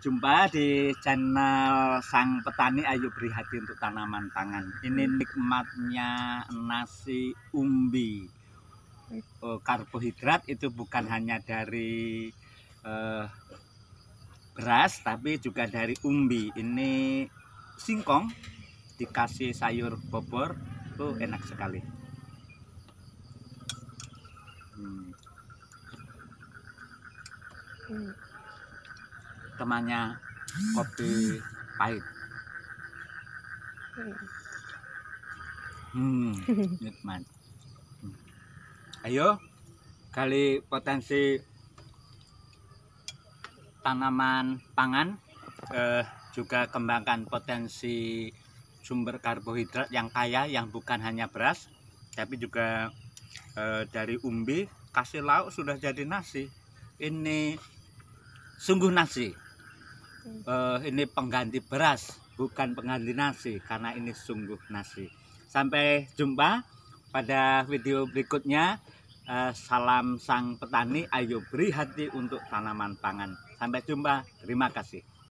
jumpa di channel Sang Petani ayu Beri Hati untuk Tanaman tangan Ini hmm. nikmatnya nasi umbi. Oh, karbohidrat itu bukan hanya dari eh, beras, tapi juga dari umbi. Ini singkong dikasih sayur bobor, itu hmm. enak sekali. Hmm. hmm temannya kopi pahit hmm nikmat ayo kali potensi tanaman pangan eh, juga kembangkan potensi sumber karbohidrat yang kaya yang bukan hanya beras tapi juga eh, dari umbi kasih lauk sudah jadi nasi ini sungguh nasi uh, ini pengganti beras bukan pengganti nasi karena ini sungguh nasi sampai jumpa pada video berikutnya uh, salam sang petani ayo beri hati untuk tanaman pangan sampai jumpa terima kasih